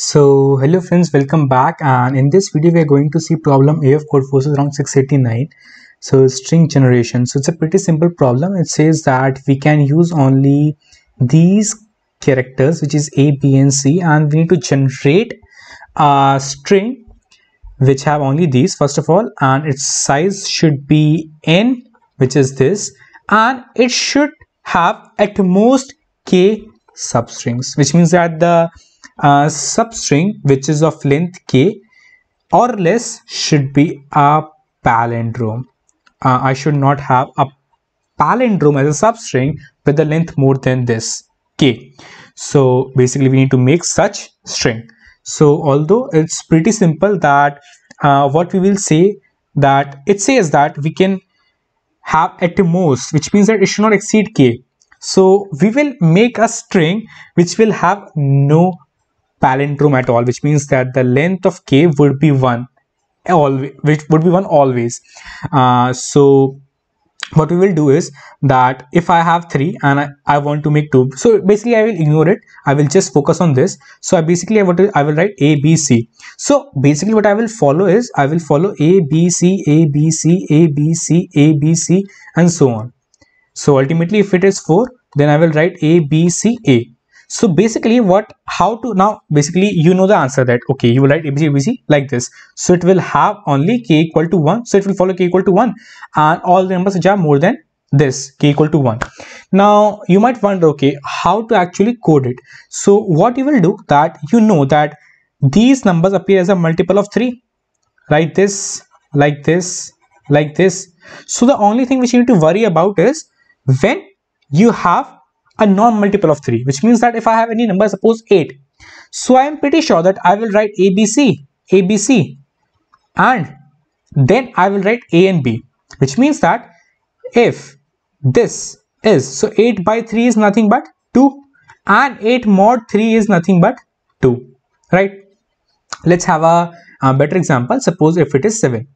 So hello friends, welcome back and in this video we are going to see problem AF code forces around 689. So string generation. So it's a pretty simple problem. It says that we can use only these characters which is A, B and C and we need to generate a string which have only these first of all and its size should be n which is this and it should have at most k substrings which means that the a substring which is of length k or less should be a palindrome. Uh, I should not have a palindrome as a substring with a length more than this k. So basically we need to make such string. So although it's pretty simple that uh, what we will say that it says that we can have at most which means that it should not exceed k. So we will make a string which will have no palindrome at all which means that the length of k would be 1 always which would be 1 always uh, so what we will do is that if I have 3 and I, I want to make 2 so basically I will ignore it I will just focus on this so I basically I, want to, I will write A B C so basically what I will follow is I will follow A B C A B C A B C A B C and so on so ultimately if it is 4 then I will write A B C A so basically what how to now basically you know the answer that okay you will write abc abc like this so it will have only k equal to 1 so it will follow k equal to 1 and all the numbers which are more than this k equal to 1 now you might wonder okay how to actually code it so what you will do that you know that these numbers appear as a multiple of 3 like this like this like this so the only thing which you need to worry about is when you have a non-multiple of 3 which means that if I have any number suppose 8 so I am pretty sure that I will write ABC ABC and then I will write A and B which means that if this is so 8 by 3 is nothing but 2 and 8 mod 3 is nothing but 2 right let's have a, a better example suppose if it is 7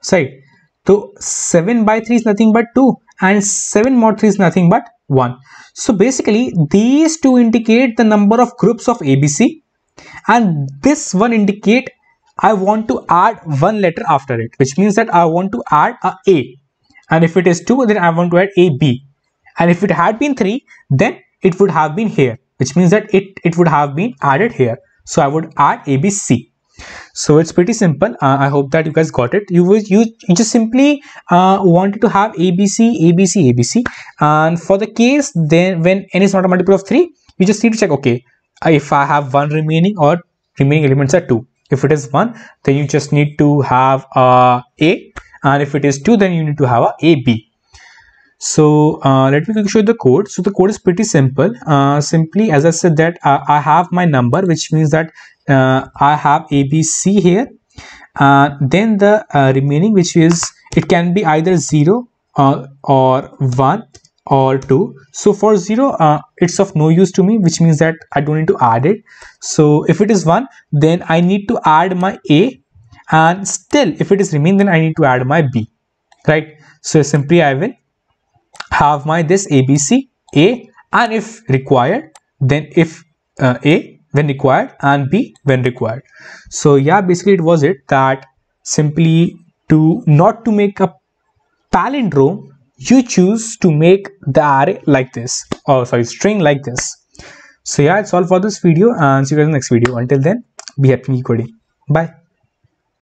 say so 7 by 3 is nothing but 2 and 7 mod 3 is nothing but 1. So basically these two indicate the number of groups of ABC and this one indicate I want to add one letter after it which means that I want to add a A and if it is 2 then I want to add AB and if it had been 3 then it would have been here which means that it, it would have been added here. So I would add ABC so it's pretty simple uh, i hope that you guys got it you you, you just simply uh, wanted to have abc abc abc and for the case then when n is not a multiple of 3 you just need to check okay uh, if i have one remaining or remaining elements are 2 if it is 1 then you just need to have a uh, a and if it is 2 then you need to have a ab so uh, let me show you the code so the code is pretty simple uh, simply as i said that uh, i have my number which means that uh, I have ABC here uh, then the uh, remaining which is it can be either 0 uh, or 1 or 2 so for 0 uh, it's of no use to me which means that I don't need to add it so if it is 1 then I need to add my A and still if it is remain then I need to add my B right so simply I will have my this ABC A and if required then if uh, A when required and b when required so yeah basically it was it that simply to not to make a palindrome you choose to make the array like this or sorry string like this so yeah it's all for this video and see you guys in the next video until then be happy coding bye